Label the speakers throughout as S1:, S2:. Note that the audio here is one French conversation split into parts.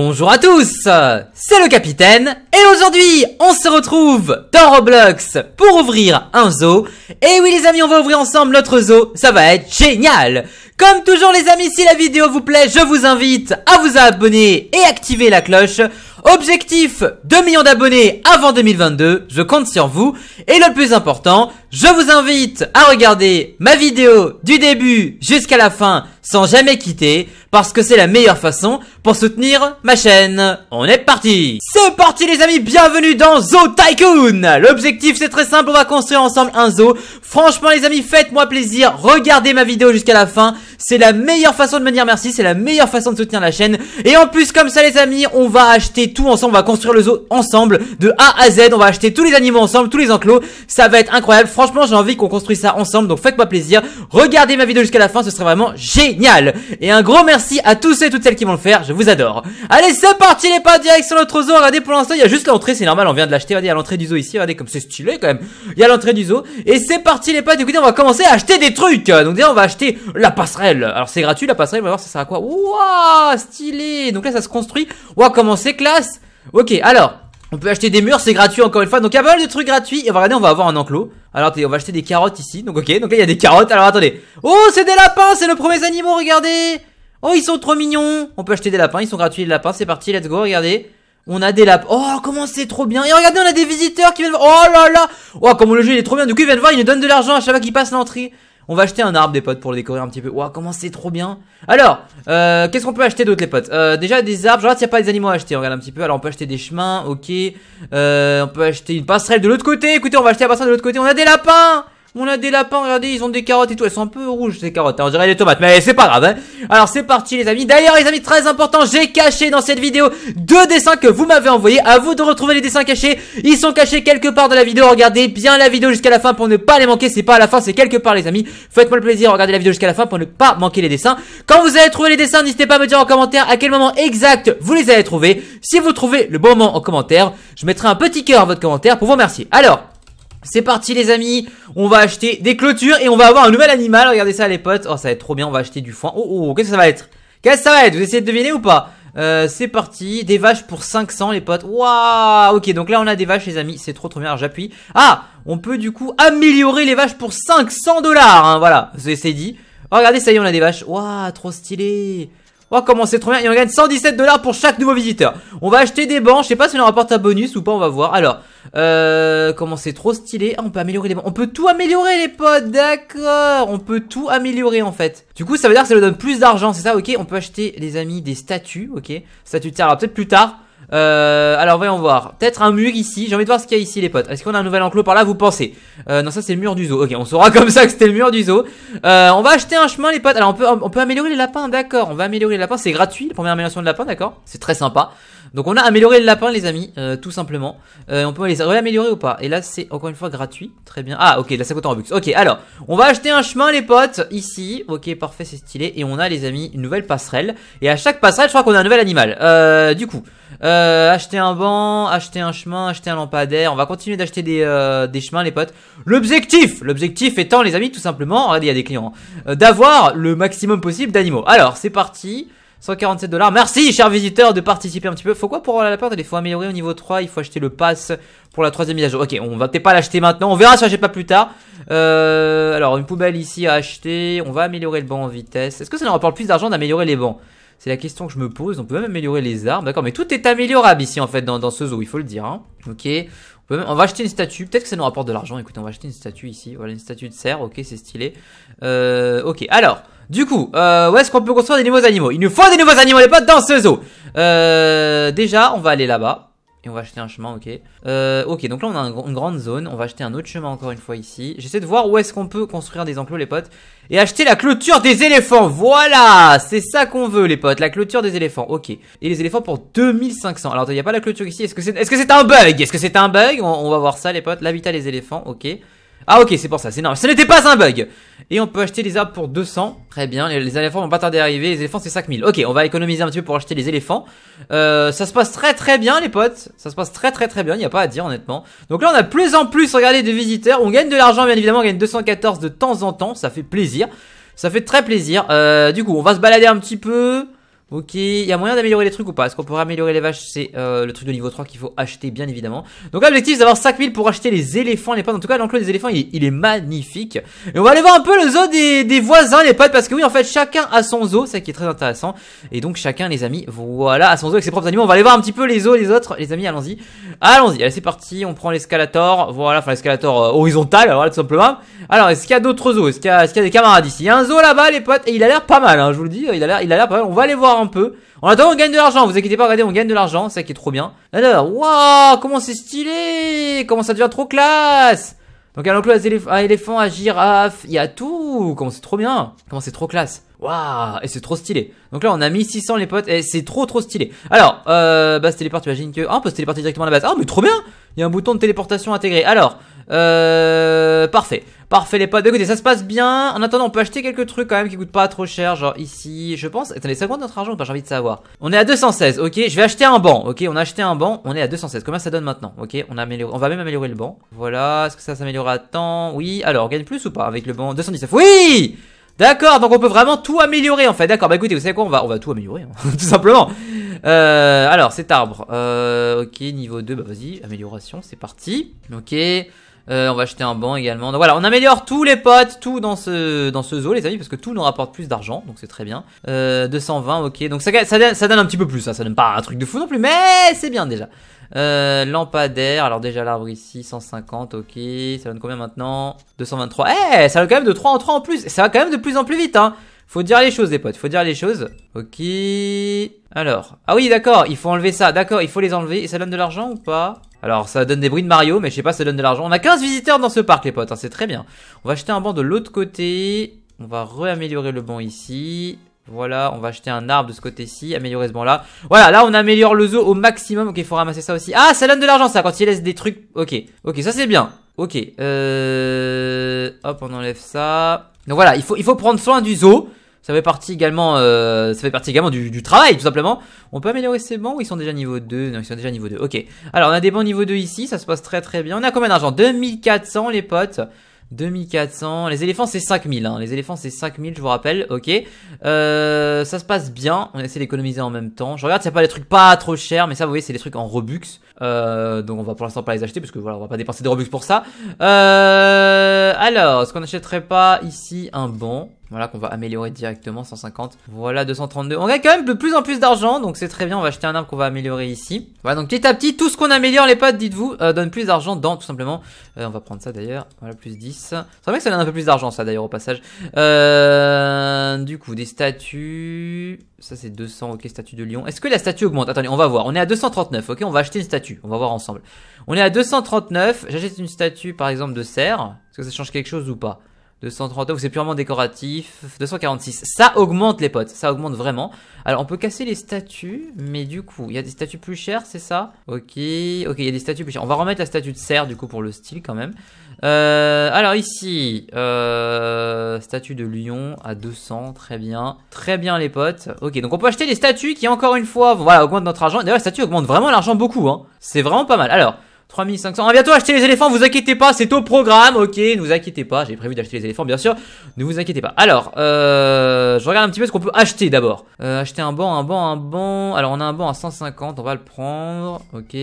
S1: Bonjour à tous, c'est le capitaine et aujourd'hui on se retrouve dans Roblox pour ouvrir un zoo et oui les amis on va ouvrir ensemble notre zoo, ça va être génial Comme toujours les amis si la vidéo vous plaît je vous invite à vous abonner et activer la cloche Objectif 2 millions d'abonnés avant 2022, je compte sur vous. Et le plus important, je vous invite à regarder ma vidéo du début jusqu'à la fin sans jamais quitter parce que c'est la meilleure façon pour soutenir ma chaîne. On est parti C'est parti les amis, bienvenue dans Zoo Tycoon L'objectif c'est très simple, on va construire ensemble un zoo. Franchement les amis, faites-moi plaisir, regardez ma vidéo jusqu'à la fin. C'est la meilleure façon de me dire merci, c'est la meilleure façon de soutenir la chaîne. Et en plus comme ça les amis, on va acheter tout ensemble. On va construire le zoo ensemble de A à Z. On va acheter tous les animaux ensemble, tous les enclos. Ça va être incroyable. Franchement, j'ai envie qu'on construise ça ensemble. Donc faites-moi plaisir. Regardez ma vidéo jusqu'à la fin. Ce serait vraiment génial. Et un gros merci à tous et toutes celles qui vont le faire. Je vous adore. Allez, c'est parti les pas sur notre zoo. Regardez pour l'instant, il y a juste l'entrée. C'est normal, on vient de l'acheter. Regardez, à l'entrée du zoo ici. Regardez comme c'est stylé quand même. Il y a l'entrée du zoo. Et c'est parti les pas coup, on va commencer à acheter des trucs. Donc déjà, on va acheter la passerelle. Alors c'est gratuit la passerelle. On va voir ça sert à quoi. Waouh, stylé. Donc là, ça se construit. Waouh, comment c'est classe. Ok, alors, on peut acheter des murs, c'est gratuit encore une fois. Donc il y a pas mal de trucs gratuits. Et regardez, on va avoir un enclos. Alors on va acheter des carottes ici. Donc ok, donc là il y a des carottes. Alors attendez. Oh, c'est des lapins, c'est le premier animal regardez Oh, ils sont trop mignons On peut acheter des lapins, ils sont gratuits les lapins. C'est parti, let's go, regardez. On a des lapins. Oh, comment c'est trop bien. Et regardez, on a des visiteurs qui viennent. Oh là là. Oh, comment le jeu il est trop bien. Du coup, ils viennent voir, ils nous donnent de l'argent à chaque fois qu'ils passent l'entrée. On va acheter un arbre des potes pour le décorer un petit peu. Waouh, comment c'est trop bien. Alors, euh, qu'est-ce qu'on peut acheter d'autre les potes euh, Déjà des arbres, je regarde s'il n'y a pas des animaux à acheter, regarde un petit peu. Alors on peut acheter des chemins, ok. Euh, on peut acheter une passerelle de l'autre côté. Écoutez, on va acheter la passerelle de l'autre côté. On a des lapins on a des lapins, regardez, ils ont des carottes et tout. Elles sont un peu rouges, ces carottes. Hein. On dirait des tomates, mais c'est pas grave. Hein. Alors, c'est parti, les amis. D'ailleurs, les amis, très important, j'ai caché dans cette vidéo deux dessins que vous m'avez envoyés. À vous de retrouver les dessins cachés. Ils sont cachés quelque part dans la vidéo. Regardez bien la vidéo jusqu'à la fin pour ne pas les manquer. C'est pas à la fin, c'est quelque part, les amis. Faites-moi le plaisir, regardez la vidéo jusqu'à la fin pour ne pas manquer les dessins. Quand vous avez trouvé les dessins, n'hésitez pas à me dire en commentaire à quel moment exact vous les avez trouvés. Si vous trouvez le bon moment en commentaire, je mettrai un petit cœur à votre commentaire pour vous remercier. Alors, c'est parti les amis, on va acheter des clôtures et on va avoir un nouvel animal, regardez ça les potes, oh ça va être trop bien, on va acheter du foin, oh oh, qu'est-ce que ça va être Qu'est-ce que ça va être Vous essayez de deviner ou pas euh, c'est parti, des vaches pour 500 les potes Waouh Ok donc là on a des vaches les amis C'est trop trop bien, j'appuie Ah On peut du coup améliorer les vaches pour 500 dollars hein. Voilà, c'est dit oh, Regardez ça y est on a des vaches Waouh trop stylé Oh comment c'est trop bien. Et on gagne 117 dollars pour chaque nouveau visiteur. On va acheter des bancs. Je sais pas si on en rapporte un bonus ou pas, on va voir. Alors, euh, comment c'est trop stylé. Ah, on peut améliorer les bancs. On peut tout améliorer, les potes. D'accord. On peut tout améliorer, en fait. Du coup, ça veut dire que ça nous donne plus d'argent, c'est ça, ok On peut acheter, les amis, des statues, ok Statues de terre, peut-être plus tard. Euh, alors voyons voir. Peut-être un mur ici. J'ai envie de voir ce qu'il y a ici les potes. Est-ce qu'on a un nouvel enclos par là Vous pensez euh, Non ça c'est le mur du zoo. Ok on saura comme ça que c'était le mur du zoo. Euh, on va acheter un chemin les potes. Alors on peut, on peut améliorer les lapins d'accord. On va améliorer les lapins. C'est gratuit la première amélioration de lapin d'accord. C'est très sympa. Donc on a amélioré le lapin les amis euh, tout simplement. on peut les réaméliorer ou pas Et là c'est encore une fois gratuit. Très bien. Ah ok là ça coûte en Robux. Ok alors on va acheter un chemin les potes ici. Ok parfait c'est stylé. Et on a les amis une nouvelle passerelle. Et à chaque passerelle je crois qu'on a un nouvel animal. du coup euh, acheter un banc, acheter un chemin, acheter un lampadaire. On va continuer d'acheter des, euh, des chemins, les potes. L'objectif, l'objectif étant, les amis, tout simplement, regardez, il y a des clients, hein, euh, d'avoir le maximum possible d'animaux. Alors, c'est parti. 147 dollars. Merci, chers visiteurs, de participer un petit peu. Faut quoi pour la porte Il faut améliorer au niveau 3. Il faut acheter le pass pour la troisième mise à jour. Ok, on va peut-être pas l'acheter maintenant. On verra si j'ai pas plus tard. alors, une poubelle ici à acheter. On va améliorer le banc en vitesse. Est-ce que ça nous rapporte plus d'argent d'améliorer les bancs c'est la question que je me pose. On peut même améliorer les armes. D'accord, mais tout est améliorable ici, en fait, dans, ce zoo, il faut le dire. Hein. Ok. On, va acheter une statue. Peut-être que ça nous rapporte de l'argent. Écoutez, on va acheter une statue ici. Voilà, une statue de serre, Ok, c'est stylé. Euh, ok, alors... Du coup, euh, où est-ce qu'on peut construire des nouveaux animaux Il nous faut des nouveaux animaux, les potes, dans ce zoo euh, Déjà, on va aller là-bas. Et on va acheter un chemin, ok. Euh, ok, donc là, on a une grande zone. On va acheter un autre chemin encore une fois ici. J'essaie de voir où est-ce qu'on peut construire des enclos, les potes. Et acheter la clôture des éléphants. Voilà C'est ça qu'on veut, les potes. La clôture des éléphants. Ok. Et les éléphants pour 2500. Alors, il n'y a pas la clôture ici. Est-ce que c'est est -ce que c'est un bug Est-ce que c'est un bug on, on va voir ça, les potes. L'habitat des éléphants. Ok. Ah ok, c'est pour ça, c'est normal. Ce n'était pas un bug Et on peut acheter les arbres pour 200. Très bien, les, éléphants vont pas tarder à arriver. Les éléphants, c'est 5000. Ok, on va économiser un petit peu pour acheter les éléphants. Euh, ça se passe très très bien, les potes. Ça se passe très très très bien, il n'y a pas à dire, honnêtement. Donc là, on a plus en plus, regardez, de visiteurs. On gagne de l'argent, bien évidemment. On gagne 214 de temps en temps. Ça fait plaisir. Ça fait très plaisir. Euh, du coup, on va se balader un petit peu. Ok, il y a moyen d'améliorer les trucs ou pas Est-ce qu'on pourrait améliorer les vaches C'est euh, le truc de niveau 3 qu'il faut acheter, bien évidemment. Donc l'objectif, c'est d'avoir 5000 pour acheter les éléphants, les potes. En tout cas, l'enclos des éléphants, il est, magnifique. Et on va aller voir un peu le zoo des, voisins, les potes, parce que oui, en fait, chacun a son zoo, ça qui est très intéressant. Et donc, chacun, les amis, voilà, a son zoo avec ses propres animaux. On va aller voir un petit peu les zoos, des autres, les amis, allons-y. Allons-y, allez, c'est parti, on prend l'escalator, voilà, enfin, l'escalator euh, horizontal, Voilà tout simplement. Alors, est-ce qu'il y a d'autres zoos Est-ce qu'il y, a des camarades ici Il y a un zoo là-bas, les potes, et il a l'air pas mal, hein, je vous le dis, il a l'air pas mal. On va aller voir un peu. on attend on gagne de l'argent. Vous inquiétez pas, regardez, on gagne de l'argent. C'est ça qui est trop bien. Alors, waouh, comment c'est stylé Comment ça devient trop classe Donc, un enclos, à éléphant, à girafe. Il y a tout. Comment c'est trop bien. Comment c'est trop classe. Waouh, et c'est trop stylé. Donc là, on a mis 600 les potes, et c'est trop trop stylé. Alors, euh, bah, téléport, imagines que... Ah, on peut se téléporter directement à la base. Ah, mais trop bien Il y a un bouton de téléportation intégré. Alors, euh, parfait. Parfait les potes. Bah, écoutez, ça se passe bien. En attendant, on peut acheter quelques trucs quand même qui coûtent pas trop cher. Genre ici, je pense. Attendez, ça compte notre argent J'ai envie de savoir. On est à 216, ok. Je vais acheter un banc, ok. On a acheté un banc. On est à 216. Comment ça donne maintenant Ok, on, on va même améliorer le banc. Voilà. Est-ce que ça s'améliorera à temps Oui. Alors, on gagne plus ou pas avec le banc 219. Oui D'accord, donc on peut vraiment tout améliorer en fait. D'accord, bah écoutez, vous savez quoi, on va, on va tout améliorer, hein, tout simplement. Euh, alors, cet arbre. Euh, ok, niveau 2, bah vas-y, amélioration, c'est parti. Ok. Euh, on va acheter un banc également. Donc voilà, on améliore tous les potes, tout dans ce dans ce zoo les amis, parce que tout nous rapporte plus d'argent, donc c'est très bien. 220, euh, ok. Donc ça, ça, donne, un petit peu plus, ça, ça donne pas un truc de fou non plus, mais c'est bien déjà. Euh, lampadaire, alors déjà l'arbre ici, 150, ok. Ça donne combien maintenant 223. Eh, ça donne quand même de 3 en 3 en plus. Ça va quand même de plus en plus vite, hein. Faut dire les choses, les potes. Faut dire les choses. Ok. Alors. Ah oui, d'accord. Il faut enlever ça. D'accord, il faut les enlever. Et ça donne de l'argent ou pas Alors, ça donne des bruits de Mario, mais je sais pas, ça donne de l'argent. On a 15 visiteurs dans ce parc, les potes. Hein, c'est très bien. On va acheter un banc de l'autre côté. On va réaméliorer le banc ici. Voilà, on va acheter un arbre de ce côté-ci, améliorer ce banc-là. Voilà, là, on améliore le zoo au maximum. Ok, il faut ramasser ça aussi. Ah, ça donne de l'argent, ça, quand il laisse des trucs. Ok, ok, ça c'est bien. Ok, euh... Hop, on enlève ça. Donc voilà, il faut, il faut prendre soin du zoo. Ça fait partie également, euh, ça fait partie également du, du, travail, tout simplement. On peut améliorer ces bancs ou ils sont déjà niveau 2 Non, ils sont déjà niveau 2, ok. Alors, on a des bancs niveau 2 ici, ça se passe très très bien. On a combien d'argent 2400, les potes. 2400. Les éléphants, c'est 5000. Hein. Les éléphants, c'est 5000, je vous rappelle. Ok. Euh, ça se passe bien. On essaie d'économiser en même temps. Je regarde s'il n'y a pas des trucs pas trop chers. Mais ça, vous voyez, c'est des trucs en Robux. Euh, donc, on va pour l'instant pas les acheter. Parce que voilà, on va pas dépenser de Robux pour ça. Euh, alors, est-ce qu'on n'achèterait pas ici un banc voilà qu'on va améliorer directement, 150. Voilà 232. On gagne quand même de plus en plus d'argent, donc c'est très bien. On va acheter un arbre qu'on va améliorer ici. Voilà, donc petit à petit, tout ce qu'on améliore, les potes, dites-vous, euh, donne plus d'argent dans, tout simplement. Euh, on va prendre ça d'ailleurs. Voilà, plus 10. Ça vrai que ça donne un peu plus d'argent, ça d'ailleurs, au passage. Euh, du coup, des statues. Ça c'est 200, ok, statue de lion. Est-ce que la statue augmente Attendez, on va voir. On est à 239, ok, on va acheter une statue. On va voir ensemble. On est à 239. J'achète une statue, par exemple, de serre. Est-ce que ça change quelque chose ou pas 239, c'est purement décoratif. 246, ça augmente les potes, ça augmente vraiment. Alors on peut casser les statues, mais du coup, il y a des statues plus chères, c'est ça Ok, ok, il y a des statues plus chères. On va remettre la statue de serre, du coup pour le style quand même. Euh, alors ici, euh, statue de lion à 200, très bien. Très bien les potes. Ok, donc on peut acheter des statues qui encore une fois, voilà, augmentent notre argent. D'ailleurs, la statue augmente vraiment l'argent beaucoup, hein. C'est vraiment pas mal. Alors, 3500. On bientôt acheter les éléphants, vous inquiétez pas, c'est au programme. Ok, ne vous inquiétez pas, j'ai prévu d'acheter les éléphants, bien sûr. Ne vous inquiétez pas. Alors, euh, je regarde un petit peu ce qu'on peut acheter d'abord. Euh, acheter un banc, un banc, un banc. Alors, on a un banc à 150, on va le prendre. Ok.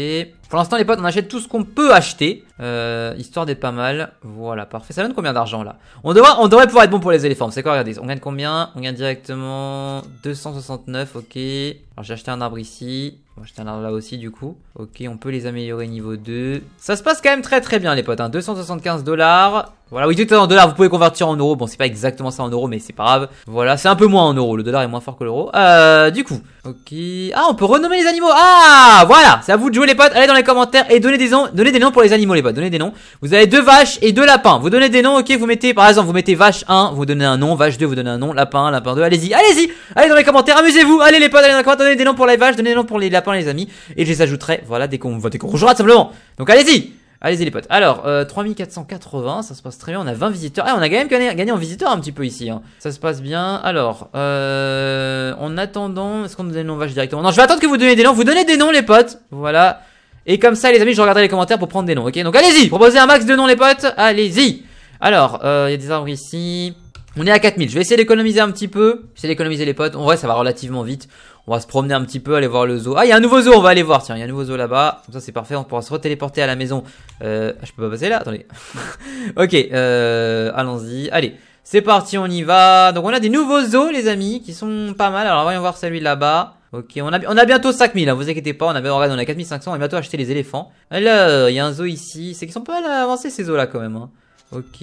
S1: Pour l'instant, les potes, on achète tout ce qu'on peut acheter. Euh, histoire d'être pas mal. Voilà, parfait. Ça donne combien d'argent, là on devrait, on devrait pouvoir être bon pour les éléphants. C'est quoi, regardez. On gagne combien On gagne directement 269, ok. Alors, j'ai acheté un arbre ici. On va acheter un arbre là aussi, du coup. Ok, on peut les améliorer niveau 2. Ça se passe quand même très, très bien, les potes. Hein. 275 dollars. Voilà, oui, tout est en dollars, vous pouvez convertir en euros. Bon, c'est pas exactement ça en euros, mais c'est pas grave. Voilà, c'est un peu moins en euros. Le dollar est moins fort que l'euro. Euh, du coup. Ok. Ah, on peut renommer les animaux. Ah, voilà. C'est à vous de jouer, les potes. Allez dans les commentaires et donnez des noms, donnez des noms pour les animaux, les potes. Donnez des noms. Vous avez deux vaches et deux lapins. Vous donnez des noms, ok. Vous mettez, par exemple, vous mettez vache 1, vous donnez un nom. Vache 2, vous donnez un nom. Lapin, lapin 2. Allez-y, allez-y. Allez dans les commentaires, amusez-vous. Allez, les potes, allez dans les commentaires. Donnez des noms pour les vaches, donnez des noms pour les lapins, les amis. Et je les ajouterai, voilà, dès qu'on, qu'on simplement. Donc, allez-y. Allez-y les potes. Alors, euh, 3480, ça se passe très bien. On a 20 visiteurs. Ah, on a quand même gagné en visiteurs un petit peu ici. Hein. Ça se passe bien. Alors, euh, en attendant, est-ce qu'on nous donne noms vaches directement Non, je vais attendre que vous donniez des noms. Vous donnez des noms les potes. Voilà. Et comme ça, les amis, je regarderai les commentaires pour prendre des noms. Ok, donc allez-y. Proposez un max de noms les potes. Allez-y. Alors, euh, il y a des arbres ici. On est à 4000. Je vais essayer d'économiser un petit peu. J'essaie d'économiser les potes. En vrai, ça va relativement vite. On va se promener un petit peu, aller voir le zoo. Ah, il y a un nouveau zoo, on va aller voir. Tiens, il y a un nouveau zoo là-bas. Comme ça, c'est parfait. On pourra se retéléporter à la maison. Euh, je peux pas passer là, attendez. ok, euh, allons-y. Allez, c'est parti, on y va. Donc, on a des nouveaux zoos, les amis, qui sont pas mal. Alors, voyons voir celui là-bas. Ok, on a, on a bientôt 5000, hein, vous inquiétez pas, on a, on a 4500, on va bientôt acheter les éléphants. Là, il y a un zoo ici, c'est qu'ils sont pas mal avancés ces zoos là quand même. Hein. Ok,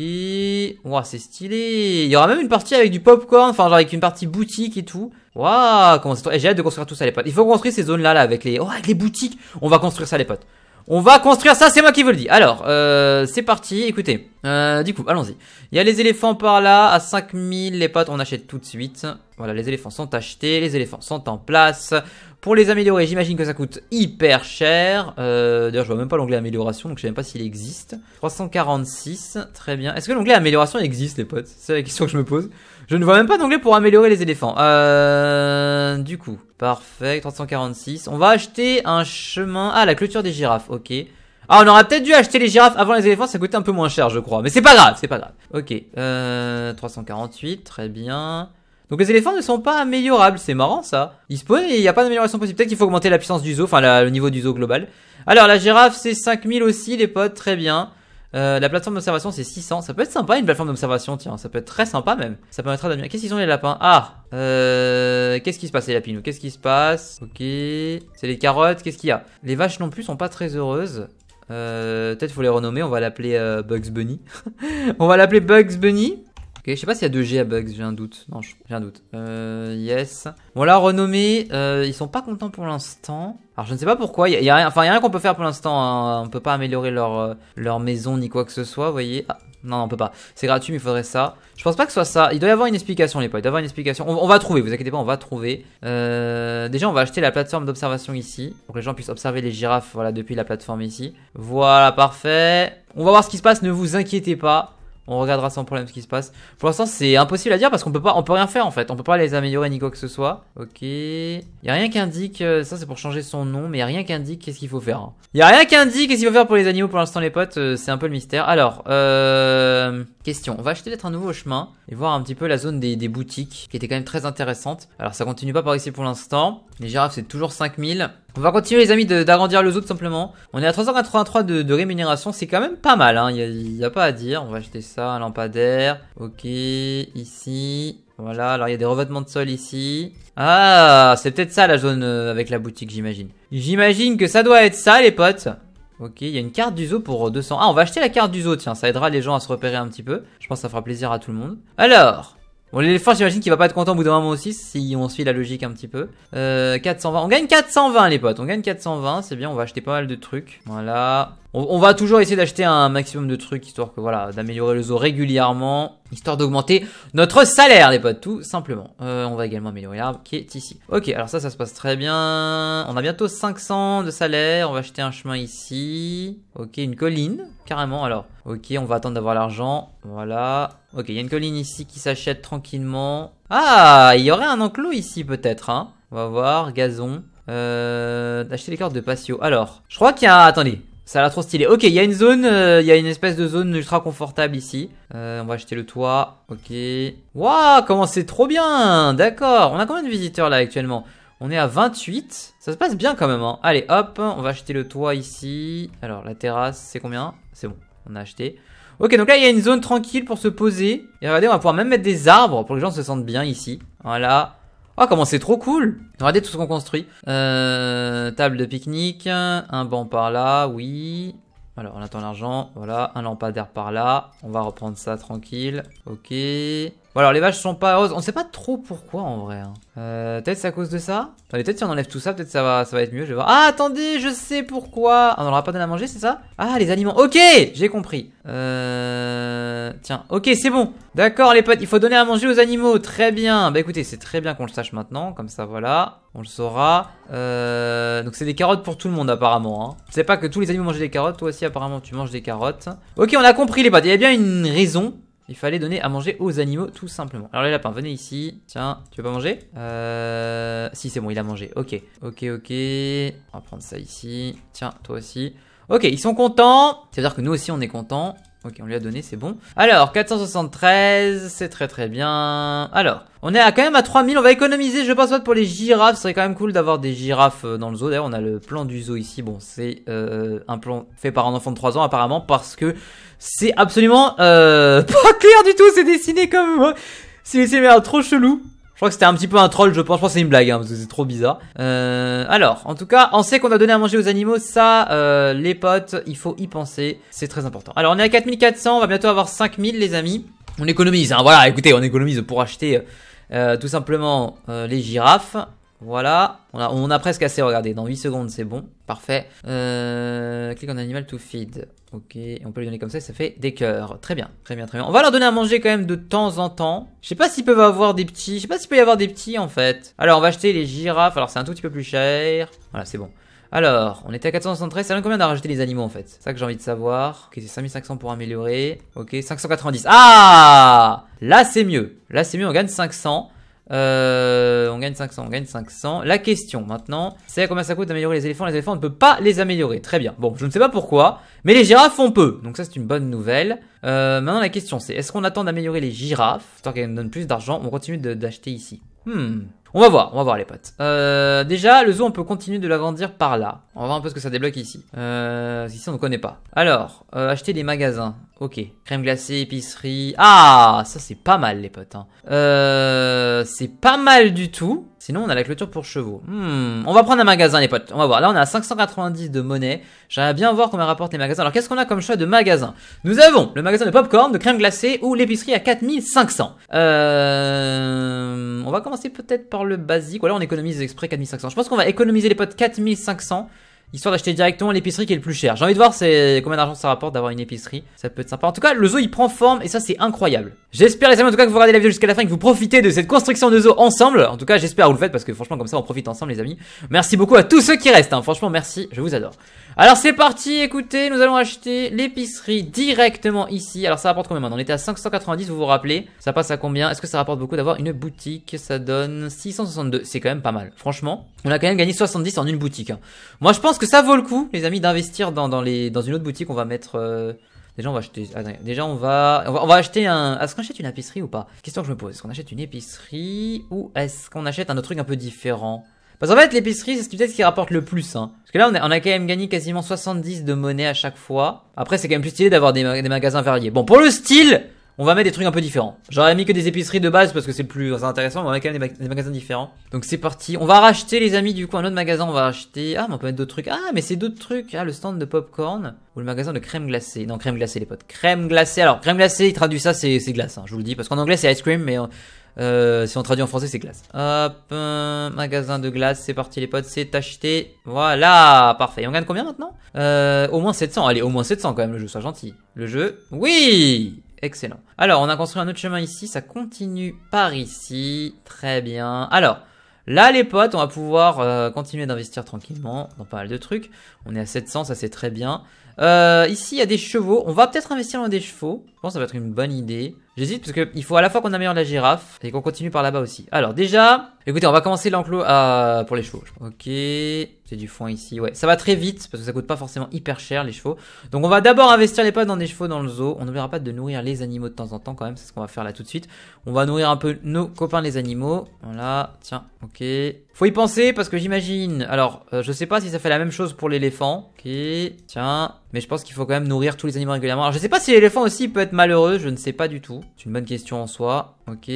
S1: wow, c'est stylé. Il y aura même une partie avec du popcorn, enfin genre avec une partie boutique et tout. Waouh, comment c'est eh, J'ai hâte de construire tout ça, les potes. Il faut construire ces zones-là, là, avec les, oh, les boutiques. On va construire ça, les potes. On va construire ça, c'est moi qui vous le dis. Alors, euh, c'est parti, écoutez. Euh, du coup, allons-y. Il y a les éléphants par là, à 5000, les potes, on achète tout de suite. Voilà, les éléphants sont achetés, les éléphants sont en place. Pour les améliorer, j'imagine que ça coûte hyper cher. Euh, D'ailleurs, je vois même pas l'onglet amélioration, donc je sais même pas s'il existe. 346, très bien. Est-ce que l'onglet amélioration existe, les potes C'est la question que je me pose. Je ne vois même pas d'onglet pour améliorer les éléphants. Euh, du coup, parfait, 346. On va acheter un chemin... Ah, la clôture des girafes, ok. Ah, on aurait peut-être dû acheter les girafes avant les éléphants, ça coûtait un peu moins cher, je crois. Mais c'est pas grave, c'est pas grave. Ok, euh, 348, très bien. Donc les éléphants ne sont pas améliorables, c'est marrant ça. Ils spawnent il n'y a pas d'amélioration possible. Peut-être qu'il faut augmenter la puissance du zoo, enfin le niveau du zoo global. Alors la girafe c'est 5000 aussi les potes, très bien. Euh, la plateforme d'observation, c'est 600. Ça peut être sympa, une plateforme d'observation, tiens. Ça peut être très sympa, même. Ça permettra d'admirer. Qu'est-ce qu'ils ont, les lapins Ah euh, Qu'est-ce qui se passe, les lapins Qu'est-ce qui se passe Ok. C'est les carottes. Qu'est-ce qu'il y a Les vaches non plus sont pas très heureuses. Euh, Peut-être faut les renommer. On va l'appeler euh, Bugs Bunny. on va l'appeler Bugs Bunny. Ok, je sais pas s'il y a 2G à Bugs, j'ai un doute. Non, j'ai un doute. Euh, yes. Bon là, renommé, euh, ils sont pas contents pour l'instant. Alors je ne sais pas pourquoi, il y, a, rien, enfin, y a rien qu'on peut faire pour l'instant. Hein. On peut pas améliorer leur, euh, leur maison ni quoi que ce soit, vous voyez. Ah, non, on peut pas. C'est gratuit, mais il faudrait ça. Je pense pas que ce soit ça. Il doit y avoir une explication, les potes. Il doit y avoir une explication. On, on va trouver, vous inquiétez pas, on va trouver. Euh, déjà, on va acheter la plateforme d'observation ici. Pour que les gens puissent observer les girafes, voilà, depuis la plateforme ici. Voilà, parfait. On va voir ce qui se passe, ne vous inquiétez pas. On regardera sans problème ce qui se passe. Pour l'instant, c'est impossible à dire parce qu'on peut pas, on peut rien faire en fait. On peut pas les améliorer ni quoi que ce soit. Ok. Y a rien qui indique, euh, ça c'est pour changer son nom, mais y a rien qui indique qu'est-ce qu'il faut faire. il hein. Y a rien qui indique qu'est-ce qu'il faut faire pour les animaux pour l'instant les potes. Euh, c'est un peu le mystère. Alors, euh, question. On va acheter peut-être un nouveau chemin et voir un petit peu la zone des, des boutiques qui était quand même très intéressante. Alors ça continue pas par ici pour l'instant. Les girafes c'est toujours 5000. On va continuer les amis d'agrandir le zoo tout simplement. On est à 383 de, de rémunération, c'est quand même pas mal, hein. il n'y a, pas à dire. On va acheter ça, un lampadaire, ok, ici, voilà, alors il y a des revêtements de sol ici. Ah, c'est peut-être ça la zone euh, avec la boutique j'imagine. J'imagine que ça doit être ça les potes. Ok, il y a une carte du zoo pour 200. Euh, ah, on va acheter la carte du zoo, tiens, ça aidera les gens à se repérer un petit peu. Je pense que ça fera plaisir à tout le monde. Alors, Bon, l'éléphant, j'imagine qu'il va pas être content au bout d'un moment aussi, si on suit la logique un petit peu. 420. Euh, on gagne 420, les potes. On gagne 420, c'est bien. On va acheter pas mal de trucs. Voilà. On, va toujours essayer d'acheter un maximum de trucs, histoire que, voilà, d'améliorer le zoo régulièrement, histoire d'augmenter notre salaire, les potes, tout simplement. Euh, on va également améliorer l'arbre qui est ici. Ok, alors ça, ça se passe très bien. On a bientôt 500 de salaire. On va acheter un chemin ici. Ok, une colline, carrément. Alors, ok, on va attendre d'avoir l'argent. Voilà. Ok, il y a une colline ici qui s'achète tranquillement. Ah, il y aurait un enclos ici peut-être. Hein On va voir, gazon. Euh, acheter les cartes de patio. Alors, je crois qu'il y a... Attendez, ça a l'air trop stylé. Ok, il y a une zone, euh, il y a une espèce de zone ultra confortable ici. Euh, on va acheter le toit. Ok. Waouh, comment c'est trop bien D'accord. On a combien de visiteurs là actuellement on est à 28. Ça se passe bien quand même. Hein. Allez, hop, on va acheter le toit ici. Alors, la terrasse, c'est combien C'est bon, on a acheté. Ok, donc là, il y a une zone tranquille pour se poser. Et regardez, on va pouvoir même mettre des arbres pour que les gens se sentent bien ici. Voilà. Oh, comment c'est trop cool Regardez tout ce qu'on construit. Euh, table de pique-nique, un banc par là, oui. Alors, on attend l'argent, voilà, un lampadaire par là. On va reprendre ça tranquille. Ok. Bon alors les vaches sont pas roses, on sait pas trop pourquoi en vrai. Hein. Euh, peut-être c'est à cause de ça peut-être si on enlève tout ça, peut-être ça va, ça va être mieux, je vais voir. Ah attendez, je sais pourquoi ah, On n'aura pas donné à manger, c'est ça Ah les aliments, ok J'ai compris. Euh, tiens, ok c'est bon D'accord les potes, il faut donner à manger aux animaux, très bien Bah écoutez, c'est très bien qu'on le sache maintenant, comme ça voilà, on le saura. Euh... Donc c'est des carottes pour tout le monde apparemment. Hein. Je sais pas que tous les animaux mangent des carottes, toi aussi apparemment tu manges des carottes. Ok on a compris les potes, il y a bien une raison il fallait donner à manger aux animaux, tout simplement. Alors les lapins, venez ici. Tiens, tu veux pas manger Euh... Si, c'est bon, il a mangé. Ok, ok, ok. On va prendre ça ici. Tiens, toi aussi. Ok, ils sont contents. C'est à dire que nous aussi, on est contents. Ok, on lui a donné, c'est bon. Alors, 473, c'est très très bien. Alors, on est à, quand même à 3000, on va économiser, je pense, pas pour les girafes. Ce serait quand même cool d'avoir des girafes euh, dans le zoo. D'ailleurs, on a le plan du zoo ici. Bon, c'est euh, un plan fait par un enfant de 3 ans apparemment parce que c'est absolument euh, pas clair du tout, c'est dessiné comme... Euh, c'est trop chelou. Je crois que c'était un petit peu un troll, je pense. Je pense que c'est une blague, hein, parce que c'est trop bizarre. Euh, alors, en tout cas, on sait qu'on a donné à manger aux animaux. Ça, euh, les potes, il faut y penser. C'est très important. Alors, on est à 4400. On va bientôt avoir 5000, les amis. On économise, hein, voilà. Écoutez, on économise pour acheter euh, euh, tout simplement les girafes. Voilà, on a, on a, presque assez regardé. Dans 8 secondes, c'est bon. Parfait. Euh, clique en animal to feed. Ok, on peut lui donner comme ça, ça fait des cœurs. Très bien, très bien, très bien. On va leur donner à manger quand même de temps en temps. Je sais pas s'ils peuvent avoir des petits. Je sais pas s'il peut y avoir des petits en fait. Alors, on va acheter les girafes. Alors, c'est un tout petit peu plus cher. Voilà, c'est bon. Alors, on était à 473. Ça donne combien à des les animaux en fait C'est ça que j'ai envie de savoir. Ok, c'est 5500 pour améliorer. Ok, 590. Ah Là, c'est mieux. Là, c'est mieux, on gagne 500. Euh, on gagne 500, on gagne 500. La question maintenant, c'est combien ça coûte d'améliorer les éléphants Les éléphants, on ne peut pas les améliorer. Très bien. Bon, je ne sais pas pourquoi, mais les girafes, on peut. Donc ça, c'est une bonne nouvelle. Euh, maintenant, la question, c'est est-ce qu'on attend d'améliorer les girafes, tant qu'elles nous donnent plus d'argent, on continue d'acheter ici Hmm. On va voir, on va voir les potes. Euh, déjà, le zoo, on peut continuer de l'agrandir par là. On va voir un peu ce que ça débloque ici. Euh, ici, on ne connaît pas. Alors, euh, acheter des magasins. Ok, crème glacée, épicerie... Ah, ça c'est pas mal les potes. Hein. Euh, c'est pas mal du tout. Sinon on a la clôture pour chevaux. Hmm, on va prendre un magasin les potes, on va voir. Là on a 590 de monnaie. J'aimerais bien voir combien rapportent les magasins. Alors qu'est-ce qu'on a comme choix de magasin Nous avons le magasin de popcorn, de crème glacée ou l'épicerie à 4500. Euh, on va commencer peut-être par le basique. Ou alors on économise exprès 4500. Je pense qu'on va économiser les potes 4500 histoire d'acheter directement l'épicerie qui est le plus cher. J'ai envie de voir c'est combien d'argent ça rapporte d'avoir une épicerie. Ça peut être sympa. En tout cas, le zoo il prend forme et ça c'est incroyable. J'espère les amis en tout cas que vous regardez la vidéo jusqu'à la fin et que vous profitez de cette construction de zoo ensemble. En tout cas, j'espère vous le faites parce que franchement comme ça on profite ensemble les amis. Merci beaucoup à tous ceux qui restent. Hein. Franchement, merci, je vous adore. Alors c'est parti, écoutez, nous allons acheter l'épicerie directement ici. Alors ça rapporte combien On était à 590, vous vous rappelez Ça passe à combien Est-ce que ça rapporte beaucoup d'avoir une boutique Ça donne 662, c'est quand même pas mal. Franchement, on a quand même gagné 70 en une boutique. Hein. Moi je pense que ça vaut le coup, les amis, d'investir dans, dans, les, dans une autre boutique. On va mettre. Euh... Déjà, on va acheter. Ah, déjà, on va... on va. acheter un. Ah, est-ce qu'on achète une épicerie ou pas Question que je me pose. Est-ce qu'on achète une épicerie ou est-ce qu'on achète un autre truc un peu différent Parce qu'en fait, l'épicerie, c'est peut-être ce qui rapporte le plus. Hein. Parce que là, on a, on a, quand même gagné quasiment 70 de monnaie à chaque fois. Après, c'est quand même plus stylé d'avoir des, des magasins variés. Bon, pour le style, on va mettre des trucs un peu différents. J'aurais mis que des épiceries de base parce que c'est plus intéressant, mais on mettre quand même des, magasins différents. Donc c'est parti. On va racheter les amis du coup un autre magasin, on va racheter... Ah mais on peut mettre d'autres trucs. Ah mais c'est d'autres trucs. Ah le stand de popcorn ou le magasin de crème glacée. Non crème glacée les potes. Crème glacée. Alors crème glacée il traduit ça c'est glace, hein, je vous le dis. Parce qu'en anglais c'est ice cream mais... Euh, si on traduit en français, c'est glace. Hop, magasin de glace, c'est parti les potes, c'est acheté. Voilà, parfait. on gagne combien maintenant euh, Au moins 700. Allez, au moins 700 quand même le jeu, sois gentil. Le jeu, oui excellent. Alors, on a construit un autre chemin ici, ça continue par ici, très bien. Alors, Là, les potes, on va pouvoir euh, continuer d'investir tranquillement dans pas mal de trucs. On est à 700, ça c'est très bien. Euh, ici, il y a des chevaux. On va peut-être investir dans des chevaux. Je pense que ça va être une bonne idée. J'hésite parce qu'il faut à la fois qu'on améliore la girafe et qu'on continue par là-bas aussi. Alors déjà, écoutez, on va commencer l'enclos euh, pour les chevaux. Ok, c'est du foin ici. Ouais, ça va très vite parce que ça coûte pas forcément hyper cher les chevaux. Donc on va d'abord investir les potes dans des chevaux dans le zoo. On n'oubliera pas de nourrir les animaux de temps en temps quand même. C'est ce qu'on va faire là tout de suite. On va nourrir un peu nos copains les animaux. Voilà, tiens, ok. Faut y penser parce que j'imagine... Alors, euh, je sais pas si ça fait la même chose pour l'éléphant. Ok, tiens. Mais je pense qu'il faut quand même nourrir tous les animaux régulièrement. Alors je sais pas si l'éléphant aussi peut être malheureux. Je ne sais pas du tout. C'est une bonne question en soi. Ok.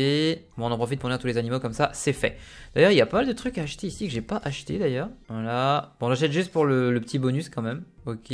S1: Bon, on en profite pour lire tous les animaux comme ça. C'est fait. D'ailleurs, il y a pas mal de trucs à acheter ici que j'ai pas acheté d'ailleurs. Voilà. Bon, j'achète juste pour le, petit bonus quand même. Ok.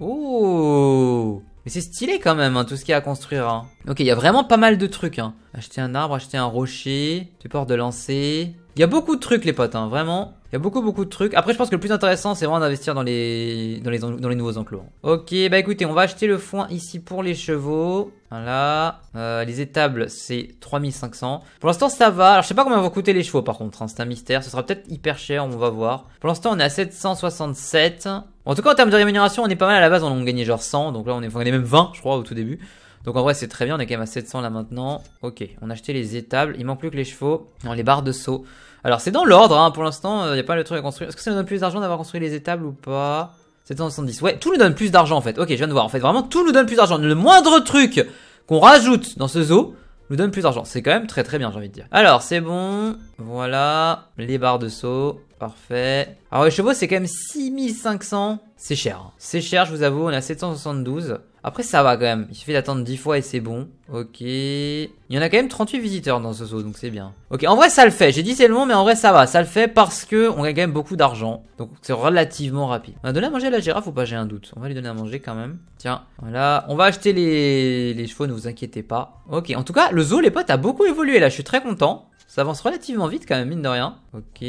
S1: Oh mais c'est stylé quand même, hein, tout ce qu'il y a à construire. Hein. Ok, il y a vraiment pas mal de trucs. Hein. Acheter un arbre, acheter un rocher, Tu portes de lancer. Il y a beaucoup de trucs les potes, hein, vraiment. Il y a beaucoup, beaucoup de trucs. Après, je pense que le plus intéressant, c'est vraiment d'investir dans les, dans, les, dans les nouveaux enclos. Ok, bah écoutez, on va acheter le foin ici pour les chevaux. Voilà. Euh, les étables, c'est 3500. Pour l'instant, ça va. Alors, je sais pas combien vont coûter les chevaux, par contre. Hein. C'est un mystère. Ce sera peut-être hyper cher, on va voir. Pour l'instant, on est à 767. En tout cas, en termes de rémunération, on est pas mal à la base. On a gagné genre 100. Donc là, on est, on même 20, je crois, au tout début. Donc en vrai c'est très bien, on est quand même à 700 là maintenant. Ok, on a acheté les étables, il manque plus que les chevaux. Non, les barres de saut. Alors c'est dans l'ordre, hein. pour l'instant, il euh, n'y a pas le truc à construire. Est-ce que ça nous donne plus d'argent d'avoir construit les étables ou pas 770. Ouais, tout nous donne plus d'argent en fait. Ok, je viens de voir. En fait, vraiment, tout nous donne plus d'argent. Le moindre truc qu'on rajoute dans ce zoo nous donne plus d'argent. C'est quand même très très bien, j'ai envie de dire. Alors, c'est bon. Voilà. Les barres de saut. Parfait. Alors les chevaux, c'est quand même 6500. C'est cher. Hein. C'est cher, je vous avoue. On a 772. Après, ça va quand même. Il suffit d'attendre 10 fois et c'est bon. Ok. Il y en a quand même 38 visiteurs dans ce zoo, donc c'est bien. Ok, en vrai, ça le fait. J'ai dit c'est le long, mais en vrai, ça va. Ça le fait parce que on a quand même beaucoup d'argent. Donc c'est relativement rapide. On va donner à manger à la girafe ou pas J'ai un doute. On va lui donner à manger quand même. Tiens, voilà. On va acheter les, les chevaux, ne vous inquiétez pas. Ok, en tout cas, le zoo, les potes, a beaucoup évolué là. Je suis très content. Ça avance relativement vite quand même, mine de rien. Ok.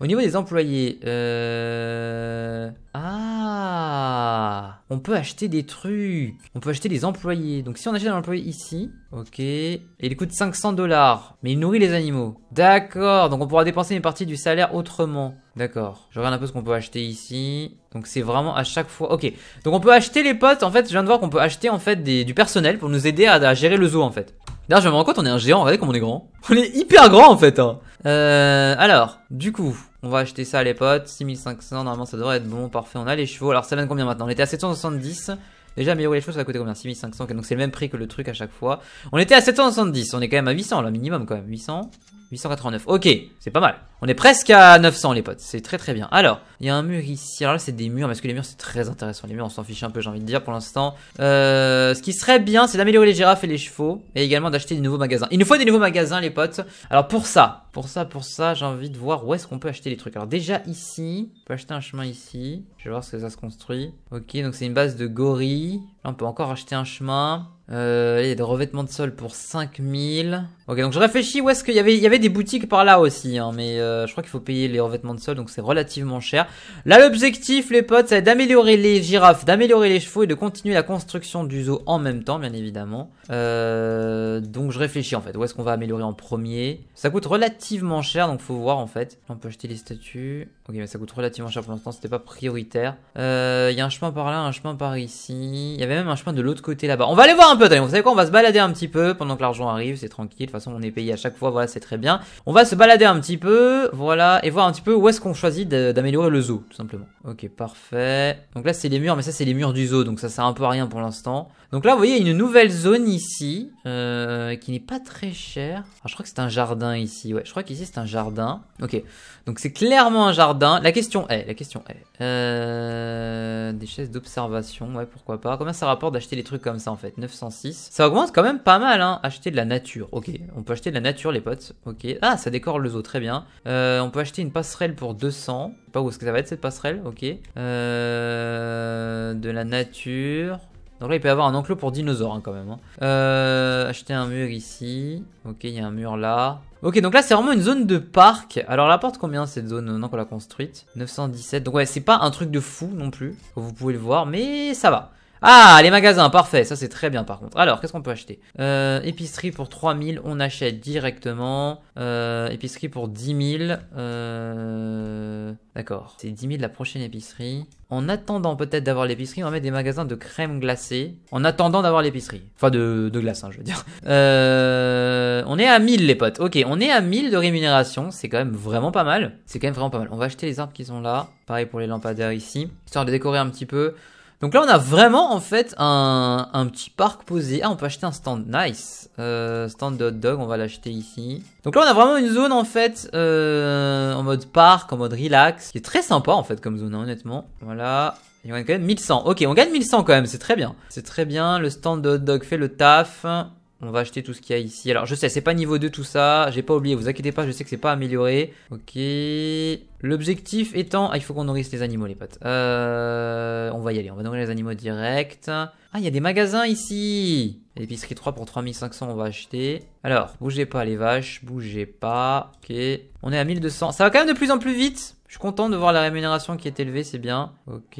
S1: Au niveau des employés, euh... Ah On peut acheter des trucs. On peut acheter des employés. Donc si on achète un employé ici, ok. Et il coûte 500 dollars. Mais il nourrit les animaux. D'accord. Donc on pourra dépenser une partie du salaire autrement. D'accord. Je regarde un peu ce qu'on peut acheter ici. Donc c'est vraiment à chaque fois. Ok. Donc on peut acheter les potes. En fait, je viens de voir qu'on peut acheter en fait du personnel pour nous aider à gérer le zoo en fait. D'ailleurs, je me rends compte, on est un géant. Regardez comme on est grand. On est hyper grand, en fait. Hein. Euh, alors, du coup, on va acheter ça, les potes. 6500, normalement, ça devrait être bon. Parfait, on a les chevaux. Alors, ça donne combien maintenant On était à 770. Déjà, améliorer les choses, ça va coûter combien 6500, donc c'est le même prix que le truc à chaque fois. On était à 770, on est quand même à 800 là, minimum quand même. 800, 889. Ok, c'est pas mal. On est presque à 900 les potes, c'est très très bien. Alors, il y a un mur ici. Alors là c'est des murs, parce que les murs c'est très intéressant. Les murs on s'en fiche un peu j'ai envie de dire pour l'instant. Euh, ce qui serait bien c'est d'améliorer les girafes et les chevaux. Et également d'acheter des nouveaux magasins. Il nous faut des nouveaux magasins les potes. Alors pour ça, pour ça, pour ça j'ai envie de voir où est-ce qu'on peut acheter les trucs. Alors déjà ici, on peut acheter un chemin ici. Je vais voir ce que ça se construit. Ok, donc c'est une base de gorilles. Là on peut encore acheter un chemin. Euh, il y a des revêtements de sol pour 5000. Ok, donc je réfléchis où est-ce qu'il y avait, il y avait des boutiques par là aussi, hein, mais euh, je crois qu'il faut payer les revêtements de sol, donc c'est relativement cher. Là, l'objectif, les potes, c'est d'améliorer les girafes, d'améliorer les chevaux et de continuer la construction du zoo en même temps, bien évidemment. Euh, donc je réfléchis en fait, où est-ce qu'on va améliorer en premier Ça coûte relativement cher, donc faut voir en fait. On peut acheter les statues. Ok, mais ça coûte relativement cher pour l'instant, c'était pas prioritaire. Euh, il y a un chemin par là, un chemin par ici. Il y avait même un chemin de l'autre côté là-bas. On va aller voir un peu vous savez quoi, on va se balader un petit peu pendant que l'argent arrive, c'est tranquille, de toute façon on est payé à chaque fois, voilà, c'est très bien. On va se balader un petit peu, voilà, et voir un petit peu où est-ce qu'on choisit d'améliorer le zoo, tout simplement. Ok, parfait. Donc là c'est les murs, mais ça c'est les murs du zoo, donc ça sert un peu à rien pour l'instant. Donc là, vous voyez, une nouvelle zone ici, euh, qui n'est pas très chère. Alors, ah, je crois que c'est un jardin ici. Ouais, je crois qu'ici, c'est un jardin. Ok, donc c'est clairement un jardin. La question est, la question est... Euh, des chaises d'observation, ouais, pourquoi pas. Combien ça rapporte d'acheter des trucs comme ça, en fait 906. Ça augmente quand même pas mal, hein. Acheter de la nature, ok. On peut acheter de la nature, les potes. Ok. Ah, ça décore le zoo, très bien. Euh, on peut acheter une passerelle pour 200. Je sais pas où est-ce que ça va être, cette passerelle, ok. de la nature... Donc là, il peut y avoir un enclos pour dinosaures hein, quand même. Hein. Euh, acheter un mur ici. Ok, il y a un mur là. Ok, donc là, c'est vraiment une zone de parc. Alors, la porte combien cette zone maintenant qu'on l'a construite 917. Donc ouais, c'est pas un truc de fou non plus. Vous pouvez le voir, mais ça va. Ah, les magasins, parfait. Ça, c'est très bien, par contre. Alors, qu'est-ce qu'on peut acheter euh, Épicerie pour 3000, on achète directement. Euh, épicerie pour 10 000. Euh... D'accord. C'est 10 000 la prochaine épicerie. En attendant peut-être d'avoir l'épicerie, on va mettre des magasins de crème glacée. En attendant d'avoir l'épicerie. Enfin, de, de glace, hein, je veux dire. Euh... On est à 1000, les potes. Ok, on est à 1000 de rémunération. C'est quand même vraiment pas mal. C'est quand même vraiment pas mal. On va acheter les arbres qui sont là. Pareil pour les lampadaires ici. Histoire de décorer un petit peu. Donc là, on a vraiment en fait un, un, petit parc posé. Ah, on peut acheter un stand. Nice. Euh, stand de hot dog, on va l'acheter ici. Donc là, on a vraiment une zone en fait euh, en mode parc, en mode relax. Qui est très sympa en fait comme zone, hein, honnêtement. Voilà. y en a quand même 1100. Ok, on gagne 1100 quand même, c'est très bien. C'est très bien, le stand de hot dog fait le taf. On va acheter tout ce qu'il y a ici. Alors, je sais, c'est pas niveau 2 tout ça. J'ai pas oublié, vous inquiétez pas, je sais que c'est pas amélioré. Ok. L'objectif étant... Ah, il faut qu'on nourrisse les animaux, les potes. Euh... On va y aller, on va nourrir les animaux direct. Ah, il y a des magasins ici L'épicerie 3 pour 3500, on va acheter. Alors, bougez pas les vaches, bougez pas. Ok. On est à 1200. Ça va quand même de plus en plus vite je suis content de voir la rémunération qui est élevée, c'est bien. Ok,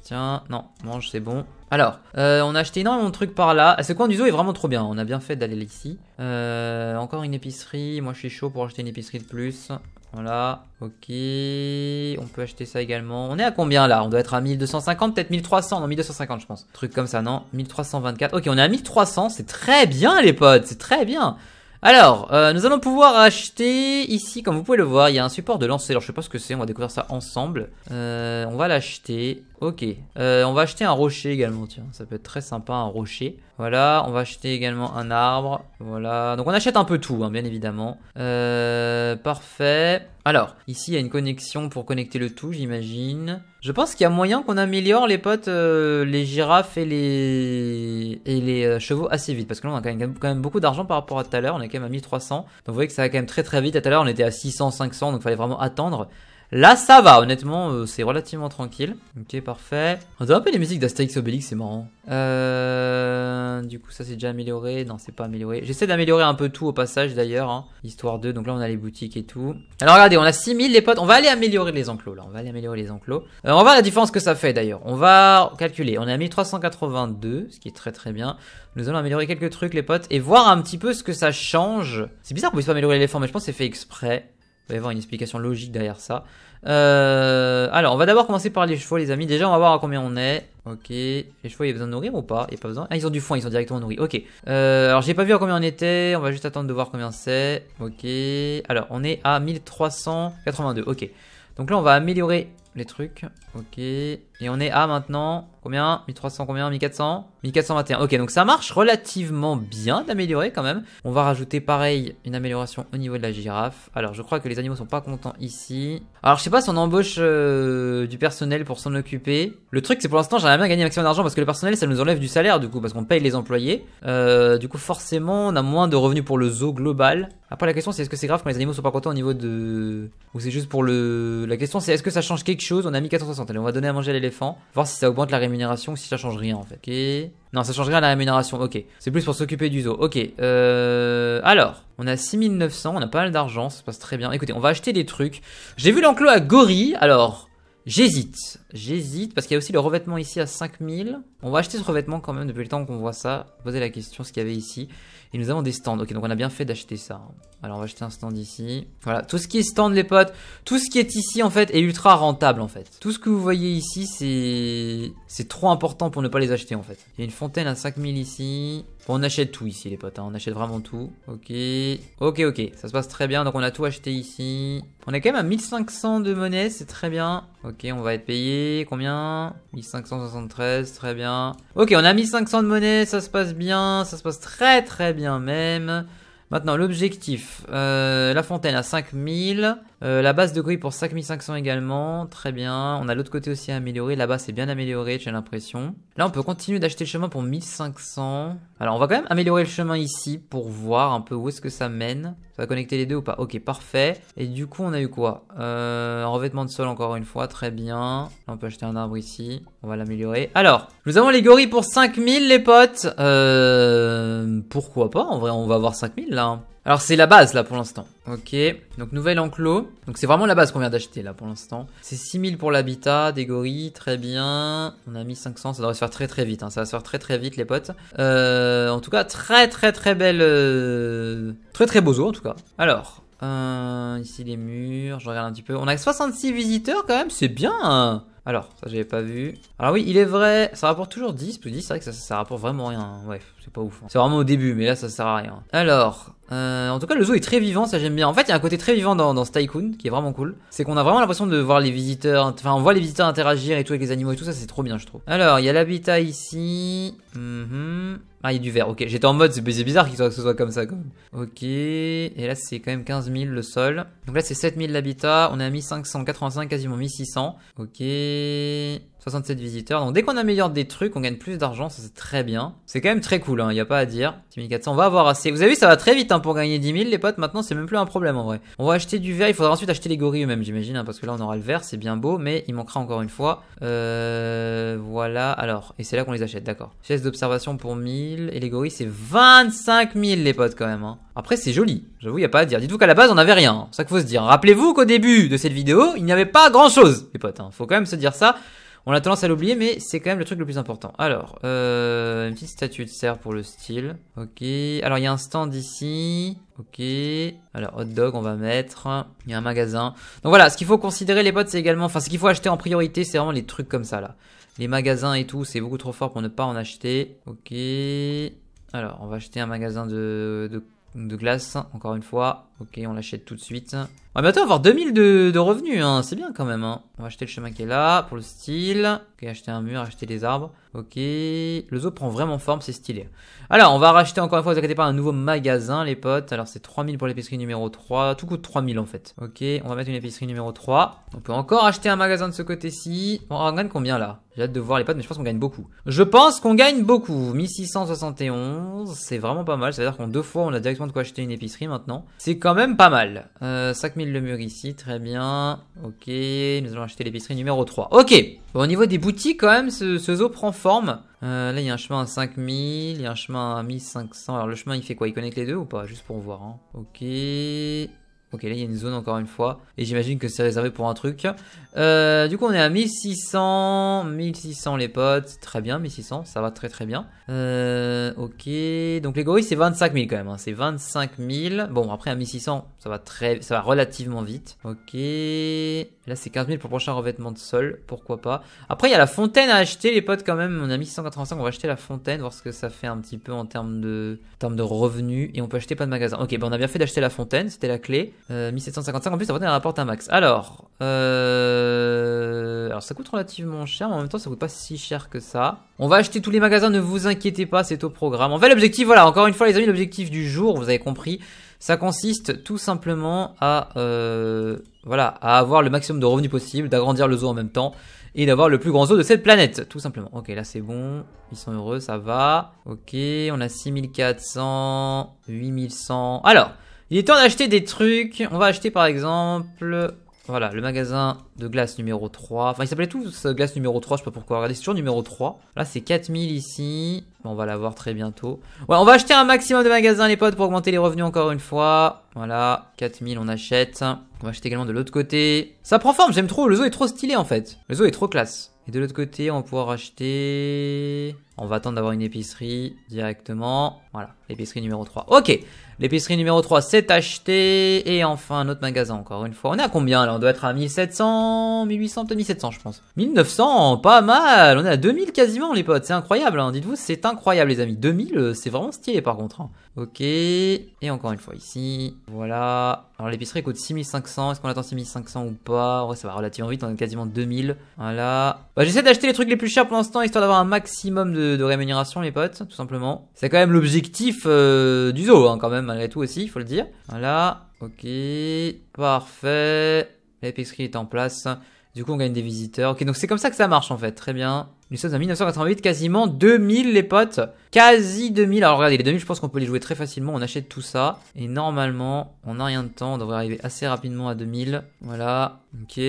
S1: tiens, non, mange, c'est bon. Alors, euh, on a acheté énormément de trucs par là. Ah, ce coin du zoo est vraiment trop bien. On a bien fait d'aller ici. Euh, encore une épicerie. Moi, je suis chaud pour acheter une épicerie de plus. Voilà. Ok. On peut acheter ça également. On est à combien là On doit être à 1250, peut-être 1300. Non, 1250, je pense. Truc comme ça, non 1324. Ok, on est à 1300. C'est très bien, les potes. C'est très bien. Alors, euh, nous allons pouvoir acheter ici, comme vous pouvez le voir, il y a un support de lancer. Alors, je sais pas ce que c'est, on va découvrir ça ensemble. Euh, on va l'acheter. Ok. Euh, on va acheter un rocher également, tiens. Ça peut être très sympa, un rocher. Voilà, on va acheter également un arbre. Voilà. Donc on achète un peu tout, hein, bien évidemment. Euh, parfait. Alors, ici, il y a une connexion pour connecter le tout, j'imagine. Je pense qu'il y a moyen qu'on améliore les potes, euh, les girafes et les, euh, chevaux assez vite. Parce que là, on a quand même, quand même beaucoup d'argent par rapport à tout à l'heure. On est quand même à 1300. Donc vous voyez que ça va quand même très très vite. À tout à l'heure, on était à 600, 500. Donc il fallait vraiment attendre. Là, ça va, honnêtement, euh, c'est relativement tranquille. Ok, parfait. On dirait un peu les musiques d'Astérix Obélix, c'est marrant. Euh... Du coup, ça, c'est déjà amélioré. Non, c'est pas amélioré. J'essaie d'améliorer un peu tout au passage, d'ailleurs. Hein. Histoire 2, donc là, on a les boutiques et tout. Alors, regardez, on a 6000, les potes. On va aller améliorer les enclos, là. On va aller améliorer les enclos. Euh, on va voir la différence que ça fait, d'ailleurs. On va calculer. On est à 1382, ce qui est très très bien. Nous allons améliorer quelques trucs, les potes, et voir un petit peu ce que ça change. C'est bizarre qu'on puisse pas améliorer l'éléphant, mais je pense que c'est fait exprès. Il va y avoir une explication logique derrière ça. Euh, alors, on va d'abord commencer par les chevaux, les amis. Déjà, on va voir à combien on est. Ok. Les chevaux, il y a besoin de nourrir ou pas Il n'y a pas besoin. Ah, ils ont du foin, ils sont directement nourris. Ok. Euh, alors, j'ai pas vu à combien on était. On va juste attendre de voir combien c'est. Ok. Alors, on est à 1382. Ok. Donc là, on va améliorer les trucs. Ok. Et on est à maintenant combien 1300 combien 1400 1421. Ok, donc ça marche relativement bien d'améliorer quand même. On va rajouter pareil une amélioration au niveau de la girafe. Alors je crois que les animaux sont pas contents ici. Alors je sais pas si on embauche euh, du personnel pour s'en occuper. Le truc c'est pour l'instant j'aimerais bien gagner maximum d'argent parce que le personnel ça nous enlève du salaire du coup parce qu'on paye les employés. Euh, du coup forcément on a moins de revenus pour le zoo global. Après la question c'est est-ce que c'est grave quand les animaux sont pas contents au niveau de... Ou c'est juste pour le... La question c'est est-ce que ça change quelque chose On a mis on va donner à manger à l'éléphant, voir si ça augmente la rémunération ou si ça change rien en fait. Non, ça change rien à la rémunération. Ok. C'est plus pour s'occuper du zoo. Ok. Euh, alors, on a 6900, on a pas mal d'argent, ça se passe très bien. Écoutez, on va acheter des trucs. J'ai vu l'enclos à Gorille, alors j'hésite. J'hésite parce qu'il y a aussi le revêtement ici à 5000. On va acheter ce revêtement quand même depuis le temps qu'on voit ça. Poser la question ce qu'il y avait ici. Et nous avons des stands. Ok, donc on a bien fait d'acheter ça. Hein. Alors on va acheter un stand ici. Voilà, tout ce qui est stand les potes, tout ce qui est ici en fait est ultra rentable en fait. Tout ce que vous voyez ici c'est c'est trop important pour ne pas les acheter en fait. Il y a une fontaine à 5000 ici. on achète tout ici les potes, hein. on achète vraiment tout. Ok, ok, ok, ça se passe très bien. Donc on a tout acheté ici. On est quand même à 1500 de monnaie, c'est très bien. Ok, on va être payé. Combien 1573, très bien. Ok, on a 1500 de monnaie, ça se passe bien, ça se passe très très bien même. Maintenant, l'objectif. Euh, la fontaine à 5000. Euh, la base de grille pour 5500 également, très bien. On a l'autre côté aussi à améliorer. Là-bas, c'est bien amélioré, j'ai l'impression. Là, on peut continuer d'acheter le chemin pour 1500. Alors, on va quand même améliorer le chemin ici pour voir un peu où est-ce que ça mène. Ça va connecter les deux ou pas Ok, parfait. Et du coup, on a eu quoi euh, Un revêtement de sol encore une fois, très bien. on peut acheter un arbre ici. On va l'améliorer. Alors, nous avons les gorilles pour 5000, les potes. Euh, pourquoi pas En vrai, on va avoir 5000 là. Alors c'est la base là pour l'instant. Ok, donc nouvel enclos. Donc c'est vraiment la base qu'on vient d'acheter là pour l'instant. C'est 6000 pour l'habitat, des gorilles, très bien. On a mis 500, ça devrait se faire très très vite. Hein. Ça va se faire très très vite les potes. Euh, en tout cas, très très très belle... Euh... Très très zoo en tout cas. Alors, euh, ici les murs, je regarde un petit peu. On a 66 visiteurs quand même, c'est bien hein. alors, ça j'avais pas vu. Alors oui, il est vrai, ça rapporte toujours 10, plus 10, c'est vrai que ça, ça rapporte vraiment rien. Hein. Ouais, c'est pas ouf. Hein. C'est vraiment au début, mais là ça sert à rien. Alors, euh, en tout cas, le zoo est très vivant, ça j'aime bien. En fait, il y a un côté très vivant dans, dans ce tycoon qui est vraiment cool. C'est qu'on a vraiment l'impression de voir les visiteurs, enfin, on voit les visiteurs interagir et tout avec les animaux et tout, ça c'est trop bien, je trouve. Alors, il y a l'habitat ici. Mm-hmm. Ah, il y a du vert, ok. J'étais en mode, c'est bizarre qu'il soit, que ce soit comme ça, quand même. Ok, et là, c'est quand même 15 000 le sol. Donc là, c'est 7 000 l'habitat. On a mis 585, quasiment 1600. Ok. 67 visiteurs. Donc dès qu'on améliore des trucs, on gagne plus d'argent, ça c'est très bien. C'est quand même très cool, il hein, n'y a pas à dire. 1400. on va avoir assez. Vous avez vu, ça va très vite hein, pour gagner 10 000 les potes, maintenant c'est même plus un problème en vrai. On va acheter du verre, il faudra ensuite acheter les gorilles eux-mêmes j'imagine, hein, parce que là on aura le verre, c'est bien beau, mais il manquera encore une fois. Euh, voilà, alors, et c'est là qu'on les achète, d'accord. Chaise d'observation pour 1000, et les gorilles c'est 25 000 les potes quand même. Hein. Après c'est joli, j'avoue, il n'y a pas à dire. Dites-vous qu'à la base on n'avait rien, c'est ça qu'il faut se dire. Rappelez-vous qu'au début de cette vidéo, il n'y avait pas grand-chose les potes, hein. faut quand même se dire ça. On a tendance à l'oublier, mais c'est quand même le truc le plus important. Alors, euh, une petite statue de serre pour le style. Ok. Alors, il y a un stand ici. Ok. Alors, hot dog, on va mettre. Il y a un magasin. Donc voilà, ce qu'il faut considérer, les potes, c'est également... Enfin, ce qu'il faut acheter en priorité, c'est vraiment les trucs comme ça, là. Les magasins et tout, c'est beaucoup trop fort pour ne pas en acheter. Ok. Alors, on va acheter un magasin de, de, de glace, encore une fois. Ok, on l'achète tout de suite. On va bientôt avoir 2000 de, revenus, hein. c'est bien quand même. Hein. On va acheter le chemin qui est là, pour le style. Ok, acheter un mur, acheter des arbres. Ok, le zoo prend vraiment forme, c'est stylé. Alors, on va racheter encore une fois, vous inquiétez pas, un nouveau magasin, les potes. Alors, c'est 3000 pour l'épicerie numéro 3. Tout coûte 3000 en fait. Ok, on va mettre une épicerie numéro 3. On peut encore acheter un magasin de ce côté-ci. on gagne combien là J'ai hâte de voir les potes, mais je pense qu'on gagne beaucoup. Je pense qu'on gagne beaucoup. 1671, c'est vraiment pas mal. Ça veut dire qu'en deux fois, on a directement de quoi acheter une épicerie maintenant. C'est quand même pas mal. 5000 euh, le mur ici, très bien. Ok, nous allons acheter l'épicerie numéro 3. Ok, au niveau des boutiques quand même, ce, zoo prend forme. Euh, là, il y a un chemin à 5000, il y a un chemin à 1500. Alors le chemin, il fait quoi Il connecte les deux ou pas Juste pour voir. Hein. Ok, Ok, là il y a une zone encore une fois. Et j'imagine que c'est réservé pour un truc. Euh, du coup, on est à 1600. 1600 les potes. Très bien, 1600. Ça va très très bien. Euh, ok. Donc les gorilles, c'est 25 000 quand même. Hein. C'est 25 000. Bon, après à 1600, ça va, très, ça va relativement vite. Ok. Là, c'est 15 000 pour le prochain revêtement de sol. Pourquoi pas. Après, il y a la fontaine à acheter, les potes, quand même. On a 1685. On va acheter la fontaine, voir ce que ça fait un petit peu en termes de, termes de revenus. Et on peut acheter pas de magasin. Ok, ben on a bien fait d'acheter la fontaine. C'était la clé. 1755 euh, en plus, ça donner un à rapport max. Alors, euh... alors ça coûte relativement cher, mais en même temps ça coûte pas si cher que ça. On va acheter tous les magasins, ne vous inquiétez pas, c'est au programme. En fait, l'objectif, voilà, encore une fois les amis, l'objectif du jour, vous avez compris, ça consiste tout simplement à, euh... voilà, à avoir le maximum de revenus possible, d'agrandir le zoo en même temps et d'avoir le plus grand zoo de cette planète, tout simplement. Ok, là c'est bon, ils sont heureux, ça va. Ok, on a 6400, 8100. Alors. Il est temps d'acheter des trucs. On va acheter par exemple... Voilà, le magasin de glace numéro 3. Enfin, il s'appelait tout euh, glace numéro 3, je sais pas pourquoi. Regardez, c'est toujours numéro 3. Là, c'est 4000 ici. On va l'avoir très bientôt. Ouais, on va acheter un maximum de magasins, les potes, pour augmenter les revenus encore une fois. Voilà, 4000, on achète. On va acheter également de l'autre côté. Ça prend forme, j'aime trop. Le zoo est trop stylé, en fait. Le zoo est trop classe. Et de l'autre côté, on va pouvoir acheter... On va attendre d'avoir une épicerie directement. Voilà, l'épicerie numéro 3. Ok, l'épicerie numéro 3, c'est acheté. Et enfin, un autre magasin, encore une fois. On est à combien, là On doit être à 1700 1800, 1700 je pense. 1900, pas mal, on est à 2000 quasiment les potes, c'est incroyable, hein. dites-vous, c'est incroyable les amis. 2000, euh, c'est vraiment stylé par contre. Hein. Ok, et encore une fois ici, voilà. Alors l'épicerie coûte 6500, est-ce qu'on attend 6500 ou pas ouais ça va relativement vite, on est quasiment 2000. Voilà. Bah, J'essaie d'acheter les trucs les plus chers pour l'instant, histoire d'avoir un maximum de, rémunération les potes, tout simplement. C'est quand même l'objectif euh, du zoo hein, quand même, malgré tout aussi, il faut le dire. Voilà, ok, parfait. L'épicerie est en place. Du coup, on gagne des visiteurs. Ok, donc c'est comme ça que ça marche en fait. Très bien. Nous sommes en 1988, quasiment 2000 les potes. Quasi 2000. Alors regardez, les 2000, je pense qu'on peut les jouer très facilement. On achète tout ça. Et normalement, on n'a rien de temps. On devrait arriver assez rapidement à 2000. Voilà. Ok.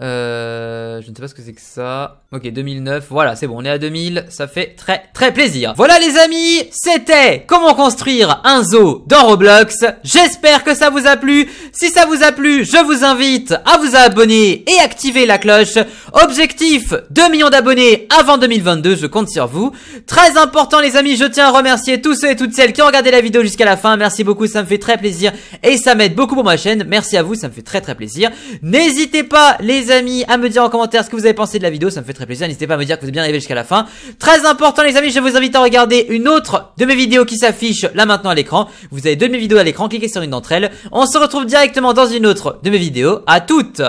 S1: Euh, je ne sais pas ce que c'est que ça. Ok, 2009. Voilà, c'est bon, on est à 2000. Ça fait très très plaisir. Voilà les amis, c'était comment construire un zoo dans Roblox. J'espère que ça vous a plu. Si ça vous a plu, je vous invite à vous abonner et activer la cloche. Objectif 2 millions d'abonnés avant 2022. Je compte sur vous. Très important les amis, je tiens à remercier tous ceux et toutes celles qui ont regardé la vidéo jusqu'à la fin. Merci beaucoup, ça me fait très plaisir et ça m'aide beaucoup pour ma chaîne. Merci à vous, ça me fait très très plaisir. N'hésitez pas les amis à me dire en commentaire ce que vous avez pensé de la vidéo, ça me fait très plaisir. N'hésitez pas à me dire que vous êtes bien arrivé jusqu'à la fin. Très important les amis, je vous invite à regarder une autre de mes vidéos qui s'affiche là maintenant à l'écran. Vous avez deux de mes vidéos à l'écran, cliquez sur une d'entre elles. On se retrouve directement dans une autre de mes vidéos. À toutes